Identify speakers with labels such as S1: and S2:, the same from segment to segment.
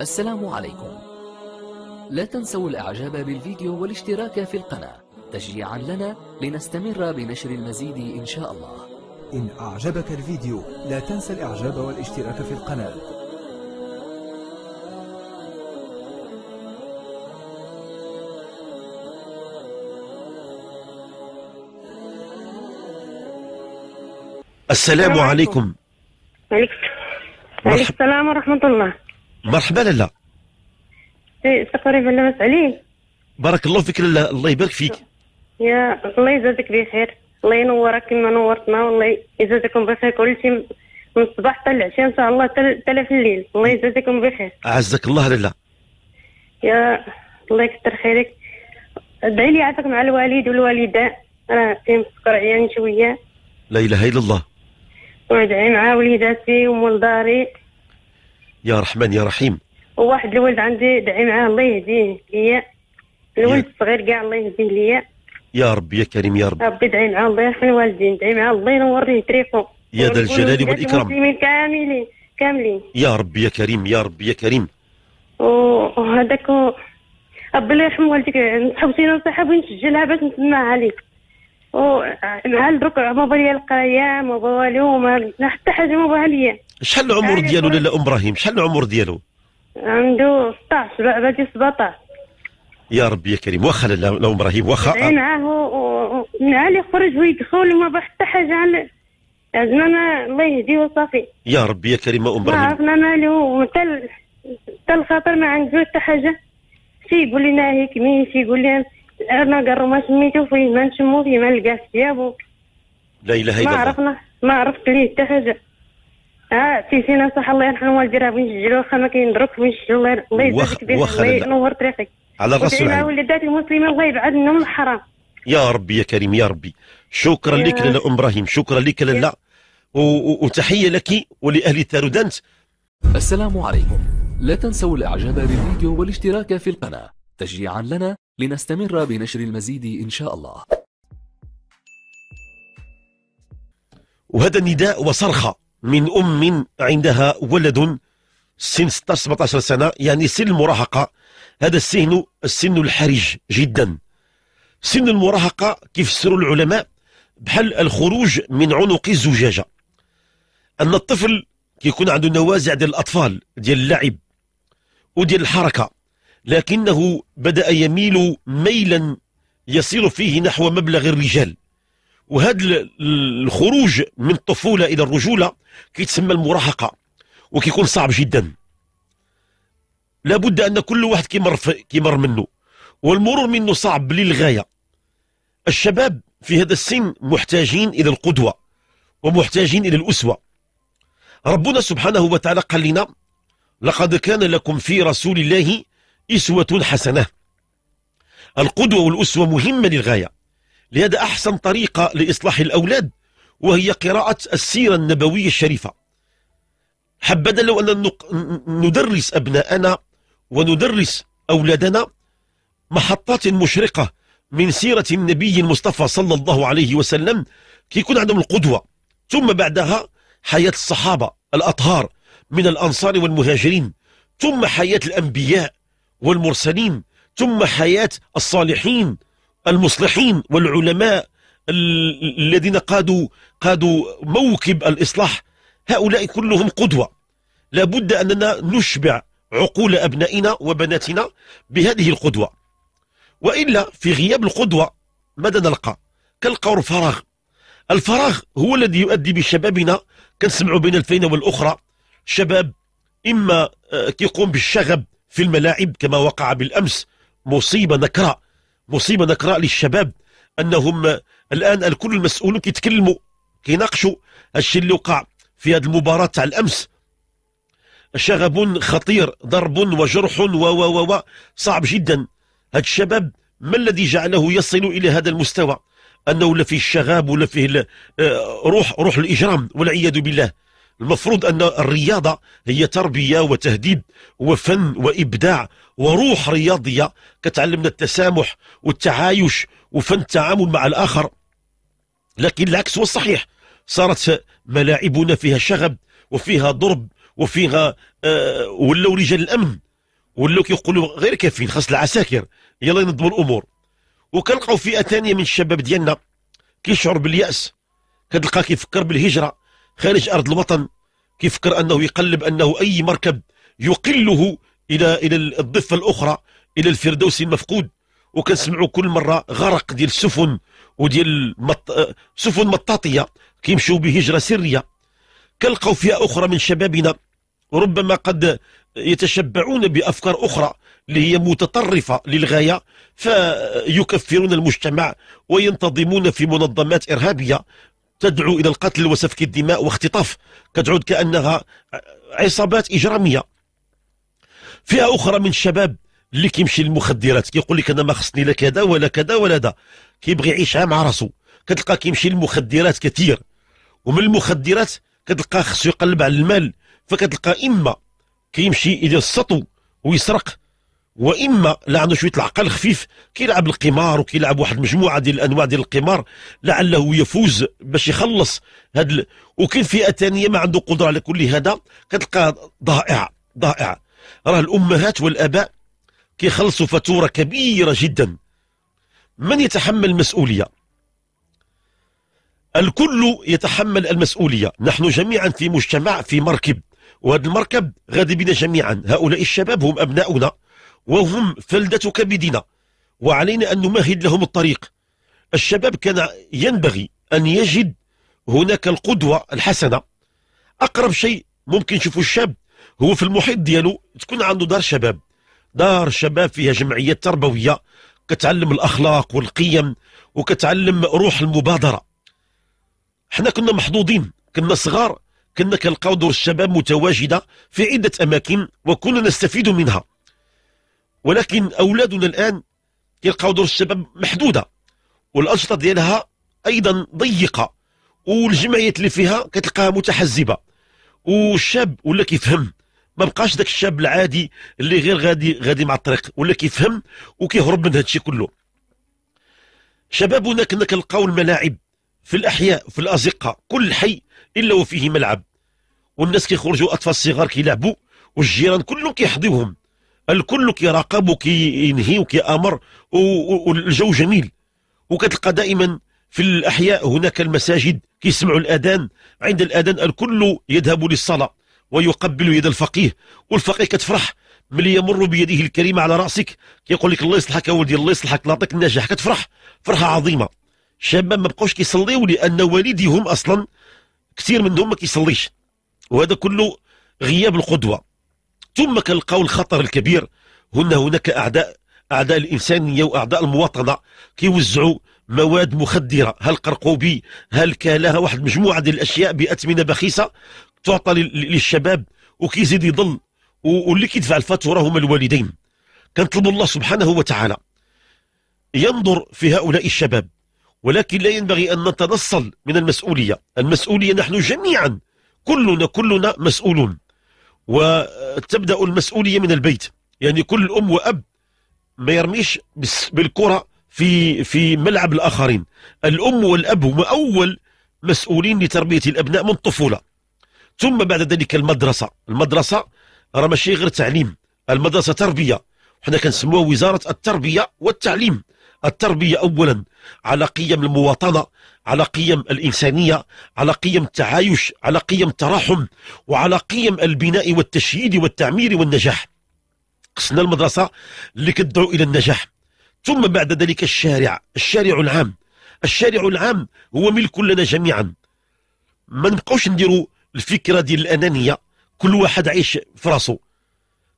S1: السلام عليكم لا تنسوا الاعجاب بالفيديو والاشتراك في القناة تشجيعا لنا لنستمر بنشر المزيد ان شاء الله إن أعجبك الفيديو لا تنسى الإعجاب والاشتراك في القناة السلام عليكم
S2: وعليكم السلام ورحمة الله
S1: مرحبا لالا
S2: تقريبا لاباس عليك
S1: بارك الله فيك لالا الله يبارك فيك
S2: يا الله يجازيك بخير الله ينورك كما نورتنا والله يجازيكم بخير كل شيء من الصباح حتى العشاء ان شاء الله حتى في الليل الله يجازيكم بخير
S1: اعزك الله لالا
S2: يا الله يكثر خيرك ادعي لي عافاك مع الوالد والوالده راه مسكر عيان شويه
S1: لا اله الا الله
S2: وادعي مع وليداتي ومول داري
S1: يا رحمن يا رحيم
S2: وواحد الولد عندي دعي معاه الله يهديه ليا الولد الصغير كاع الله يهديه ليا
S1: يا ربي يا كريم يا رب
S2: ربي دعي معاه الله يرحم الوالدين دعي معاه الله ينور طريقه يا ذا الجلال والاكرام المسلمين كاملين كاملين
S1: يا ربي يا كريم يا ربي يا كريم
S2: وهذاك ربي الله يرحم والديك نصيحه بغيت ونسجلها باش نسمعها لك ومع الدرك ما بالي القرايه ما والو ما حتى حاجه ما بها ليا
S1: شحال العمر ديالو لاله ام ابراهيم شحال العمر ديالو
S2: عنده 16 باقي 17
S1: يا ربي يا كريم واخا لاله ام ابراهيم واخا معاه نعم،
S2: من اللي خرج ويدخل وما بقى حتى حاجه عن عندنا الله يهديه وصافي
S1: يا ربي يا كريم ام ابراهيم ما
S2: عرفنا مالو حتى حتى الخاطر ما عنده حتى حاجه شي يقول لنا هيك مين شي يقول لي انا قرو ما سميتو فيه ما نشمو فيه ما نلقاه في ثيابو لا اله الا الله ما عرفنا ما عرفت ليه حتى حاجه اه في صح الله يرحم والديرها وين نسجلوا ما كيندروك وين الله الله بخير الله ينور طريقك على الراس والعين ولداتي المسلمين الله يبعد منهم الحرام
S1: يا ربي يا كريم يا ربي شكرا لك لاله ام ابراهيم شكرا لك لاله وتحيه لك ولاهل تارودانت السلام عليكم لا تنسوا الاعجاب بالفيديو والاشتراك في القناه تشجيعا لنا لنستمر بنشر المزيد ان شاء الله وهذا النداء وصرخه من أم عندها ولد سن 16 17 سنة يعني سن المراهقة هذا السن السن الحرج جدا سن المراهقة كيف العلماء بحال الخروج من عنق الزجاجة أن الطفل كيكون عنده نوازع ديال الأطفال ديال اللعب وديال الحركة لكنه بدأ يميل ميلا يصير فيه نحو مبلغ الرجال وهذا الخروج من الطفوله الى الرجوله كيتسمى المراهقه وكيكون صعب جدا لابد ان كل واحد كيمر كيمر منه والمرور منه صعب للغايه الشباب في هذا السن محتاجين الى القدوه ومحتاجين الى الاسوه ربنا سبحانه وتعالى قال لنا لقد كان لكم في رسول الله اسوه حسنه القدوه والاسوه مهمه للغايه لهذا أحسن طريقة لإصلاح الأولاد وهي قراءة السيرة النبوية الشريفة حبذا لو أن ندرس أبناءنا وندرس أولادنا محطات مشرقة من سيرة النبي المصطفى صلى الله عليه وسلم كي يكون عندهم القدوة ثم بعدها حياة الصحابة الأطهار من الأنصار والمهاجرين ثم حياة الأنبياء والمرسلين ثم حياة الصالحين المصلحين والعلماء الذين قادوا قادوا موكب الإصلاح هؤلاء كلهم قدوة لابد أننا نشبع عقول أبنائنا وبناتنا بهذه القدوة وإلا في غياب القدوة ماذا نلقى كنلقى الفراغ الفراغ هو الذي يؤدي بشبابنا كنسمعوا بين الفينه والأخرى شباب إما آه، كيقوم بالشغب في الملاعب كما وقع بالأمس مصيبة نكره مصيبه نقرا للشباب انهم الان الكل المسؤولون كيتكلموا كيناقشوا الشيء اللي وقع في هذه المباراه تاع الامس شغب خطير ضرب وجرح و و و صعب جدا هذا الشباب ما الذي جعله يصل الى هذا المستوى انه لا فيه الشغاب ولا فيه آه، روح روح الاجرام والعياذ بالله المفروض أن الرياضة هي تربية وتهذيب وفن وإبداع وروح رياضية كتعلمنا التسامح والتعايش وفن التعامل مع الآخر لكن العكس هو الصحيح صارت ملاعبنا فيها شغب وفيها ضرب وفيها آه ولاو رجال الامن ولاو كيقولوا غير كافيين خاص العساكر يلا ينظموا الامور وكنلقاو فئه ثانيه من الشباب ديالنا كيشعر بالياس كتلقاه كيفكر بالهجره خارج أرض الوطن كيفكر أنه يقلب أنه أي مركب يقله إلى إلى الضفة الأخرى إلى الفردوس المفقود وكنسمعوا كل مرة غرق ديال السفن وديال مط... سفن مطاطية كيمشوا بهجرة سرية كنلقاو فئه أخرى من شبابنا ربما قد يتشبعون بأفكار أخرى اللي هي متطرفة للغاية فيكفرون المجتمع وينتظمون في منظمات إرهابية تدعو إلى القتل وسفك الدماء واختطاف كتعود كأنها عصابات إجرامية فئة أخرى من الشباب اللي كيمشي للمخدرات كيقول لك انا ما خصني لا كذا ولا كذا ولا ذا كيبغي يعيش مع راسو كتلقى كيمشي للمخدرات كثير ومن المخدرات كتلقى خصو يقلب على المال فكتلقى اما كيمشي الى السطو ويسرق واما لانه شويه العقل خفيف كيلعب القمار وكيلعب واحد المجموعه ديال الانواع ديال القمار لعله يفوز باش يخلص هاد ال... وكاين فئه ثانيه ما عنده قدره على كل هذا كتلقى ضائع ضائع راه الامهات والاباء كيخلصوا فاتوره كبيره جدا من يتحمل المسؤوليه الكل يتحمل المسؤوليه نحن جميعا في مجتمع في مركب وهذا المركب غادي بنا جميعا هؤلاء الشباب هم ابناؤنا وهم فلدة كبدنا وعلينا أن نمهد لهم الطريق الشباب كان ينبغي أن يجد هناك القدوة الحسنة أقرب شيء ممكن تشوفوا الشاب هو في المحيط ديالو تكون عنده دار شباب دار شباب فيها جمعيات تربوية كتعلم الأخلاق والقيم وكتعلم روح المبادرة احنا كنا محظوظين كنا صغار كنا كنلقاو دور الشباب متواجدة في عدة أماكن وكنا نستفيد منها ولكن أولادنا الآن يلقاو دور الشباب محدودة والأنشطة ديالها أيضا ضيقة والجمعيات اللي فيها كتلقاها متحزبة والشاب ولا كيفهم ما بقاش ذاك الشاب العادي اللي غير غادي غادي مع الطريق ولا كيفهم وكيهرب من هادشي كله شبابنا كنا كنلقاو الملاعب في الاحياء في الازقه كل حي الا وفيه ملعب والناس كيخرجوا اطفال صغار كيلعبوا والجيران كلهم كيحضيوهم الكل كيراقب وكينهي وكيامر والجو جميل وكتلقى دائما في الاحياء هناك المساجد كيسمعوا الاذان عند الاذان الكل يذهب للصلاه ويقبل يد الفقيه والفقيه كتفرح ملي يمر بيده الكريمه على راسك كيقول لك الله يصلحك يا ولدي الله يصلحك نعطيك النجاح كتفرح فرحه عظيمه شباب ما بقوش كيصليو لان والديهم اصلا كثير منهم ما كيصليش وهذا كله غياب القدوه ثم كنلقاو الخطر الكبير هنا هناك اعداء اعداء الانسانيه واعداء المواطنه كيوزعوا مواد مخدره هل قرقوبي هل كالاها واحد مجموعه ديال الاشياء باثمنه بخيسه تعطى للشباب وكيزيد يضل واللي كيدفع الفاتوره هما الوالدين كنطلب الله سبحانه وتعالى ينظر في هؤلاء الشباب ولكن لا ينبغي ان نتنصل من المسؤوليه المسؤوليه نحن جميعا كلنا كلنا مسؤولون وتبدأ المسؤولية من البيت يعني كل أم وأب ما يرميش بالكرة في في ملعب الآخرين الأم والأب هم أول مسؤولين لتربية الأبناء من الطفولة ثم بعد ذلك المدرسة المدرسة راه ماشي غير تعليم المدرسة تربية حنا كنسموها وزارة التربية والتعليم التربية أولا على قيم المواطنة على قيم الإنسانية على قيم التعايش على قيم التراحم وعلى قيم البناء والتشييد والتعمير والنجاح قسنا المدرسة اللي كتدعو إلى النجاح ثم بعد ذلك الشارع الشارع العام الشارع العام هو ملك لنا جميعا ما نبقاوش نديروا الفكرة ديال الأنانية كل واحد عايش في راسه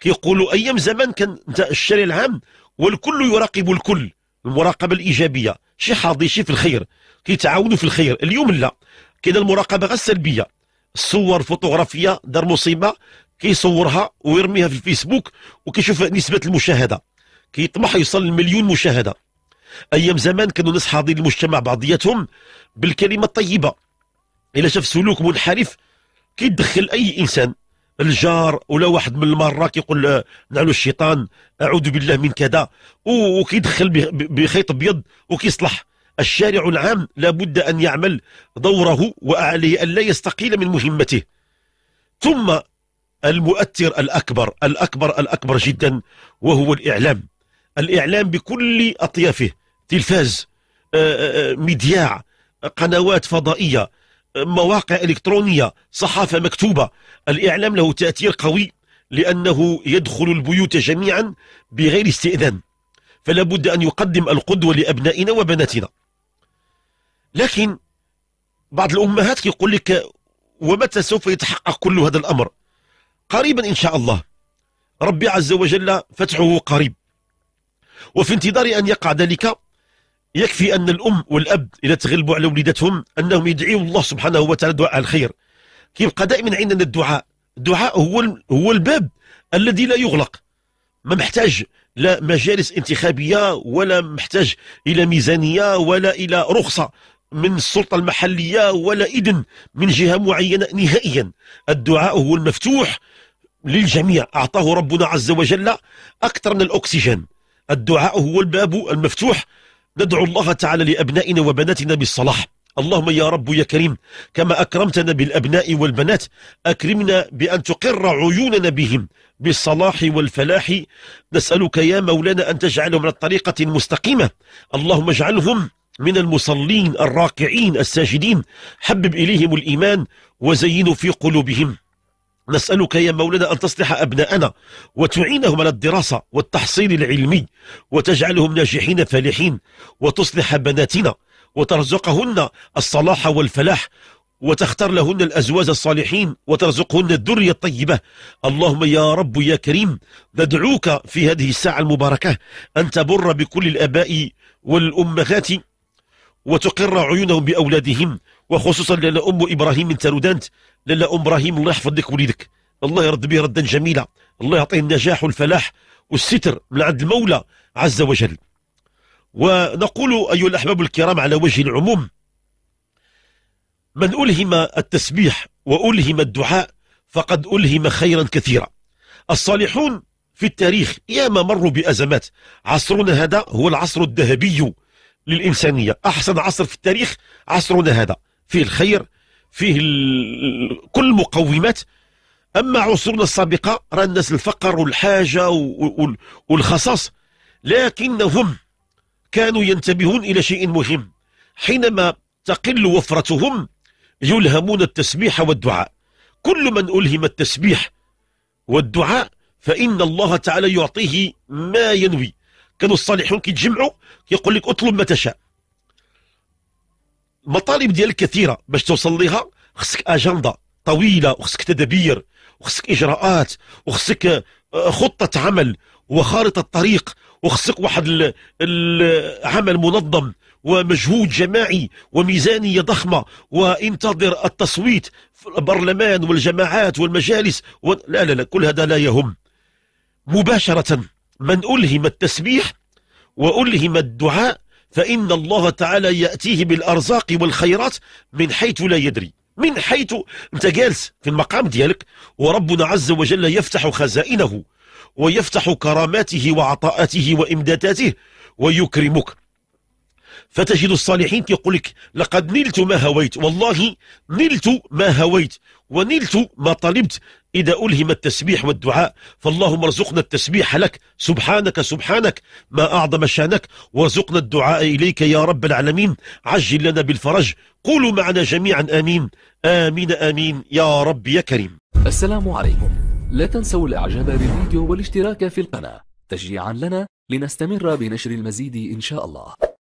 S1: كيقولوا أيام زمان كان الشارع العام والكل يراقب الكل المراقبه الايجابيه شي حاضي شي في الخير كيتعاونوا في الخير اليوم لا كاينه المراقبه غير السلبيه صور فوتوغرافيه دار مصيبه كيصورها ويرميها في الفيسبوك وكيشوف نسبه المشاهده كيطمح يوصل لمليون مشاهده ايام زمان كانوا الناس حاضرين المجتمع بعضياتهم بالكلمه الطيبه الا شاف سلوك منحرف كيدخل اي انسان الجار ولا واحد من المره كيقول نعلو الشيطان اعوذ بالله من كذا وكيدخل بخيط ابيض وكيصلح الشارع العام لابد ان يعمل دوره وعليه ان لا يستقيل من مهمته ثم المؤثر الاكبر الاكبر الاكبر جدا وهو الاعلام الاعلام بكل اطيافه تلفاز مذياع قنوات فضائيه مواقع إلكترونية صحافة مكتوبة الإعلام له تأثير قوي لأنه يدخل البيوت جميعا بغير استئذان فلا بد أن يقدم القدوة لأبنائنا وبناتنا لكن بعض الأمهات يقول لك ومتى سوف يتحقق كل هذا الأمر قريبا إن شاء الله ربي عز وجل فتحه قريب وفي انتظار أن يقع ذلك يكفي أن الأم والأب إذا تغلبوا على وليداتهم أنهم يدعيوا الله سبحانه وتعالى دعاء الخير كيبقى دائما عندنا الدعاء الدعاء هو هو الباب الذي لا يغلق ما محتاج لا مجالس انتخابية ولا محتاج إلى ميزانية ولا إلى رخصة من السلطة المحلية ولا إذن من جهة معينة نهائيا الدعاء هو المفتوح للجميع أعطاه ربنا عز وجل أكثر من الأكسجين الدعاء هو الباب المفتوح ندعو الله تعالى لأبنائنا وبناتنا بالصلاح اللهم يا رب يا كريم كما أكرمتنا بالأبناء والبنات أكرمنا بأن تقر عيوننا بهم بالصلاح والفلاح نسألك يا مولانا أن تجعلهم على الطريقة المستقيمة اللهم اجعلهم من المصلين الراكعين الساجدين حبب إليهم الإيمان وزينوا في قلوبهم نسألك يا مولانا أن تصلح أبناءنا وتعينهم على الدراسة والتحصيل العلمي وتجعلهم ناجحين فالحين وتصلح بناتنا وترزقهن الصلاح والفلاح وتختار لهن الأزواج الصالحين وترزقهن الدرية الطيبة اللهم يا رب يا كريم ندعوك في هذه الساعة المباركة أن تبر بكل الأباء والأمهات وتقر عيونهم بأولادهم وخصوصا لالا ام ابراهيم من تارودانت لالا ام ابراهيم الله يحفظ لك وليدك الله يرد به ردا جميلا الله يعطيه النجاح والفلاح والستر من عند المولى عز وجل ونقول ايها الاحباب الكرام على وجه العموم من الهم التسبيح والهم الدعاء فقد الهم خيرا كثيرا الصالحون في التاريخ ياما مروا بازمات عصرنا هذا هو العصر الذهبي للإنسانية أحسن عصر في التاريخ عصرنا هذا فيه الخير فيه كل المقومات أما عصورنا السابقة راه الناس الفقر والحاجة والخصاص لكنهم كانوا ينتبهون إلى شيء مهم حينما تقل وفرتهم يلهمون التسبيح والدعاء كل من ألهم التسبيح والدعاء فإن الله تعالى يعطيه ما ينوي كانوا الصالحون كيتجمعوا يقول لك اطلب ما تشاء مطالب ديالك كثيره باش توصل ليها خصك اجنده طويله وخصك تدابير وخصك اجراءات وخصك آه، خطه عمل وخارطه طريق وخصك واحد العمل منظم ومجهود جماعي وميزانية ضخمة وانتظر التصويت في البرلمان والجماعات والمجالس و... لا لا لا كل هذا لا يهم مباشرة من ألهم التسبيح وألهم الدعاء فإن الله تعالى يأتيه بالأرزاق والخيرات من حيث لا يدري من حيث أنت جالس في المقام ديالك وربنا عز وجل يفتح خزائنه ويفتح كراماته وعطاءاته وإمداداته ويكرمك فتجد الصالحين يقول لك لقد نلت ما هويت والله نلت ما هويت ونلت ما طلبت إذا ألهم التسبيح والدعاء فاللهم ارزقنا التسبيح لك سبحانك سبحانك ما أعظم شانك وارزقنا الدعاء إليك يا رب العالمين عجل لنا بالفرج قولوا معنا جميعا آمين آمين آمين يا رب يا كريم السلام عليكم لا تنسوا الإعجاب بالفيديو والاشتراك في القناة تشجيعا لنا لنستمر بنشر المزيد إن شاء الله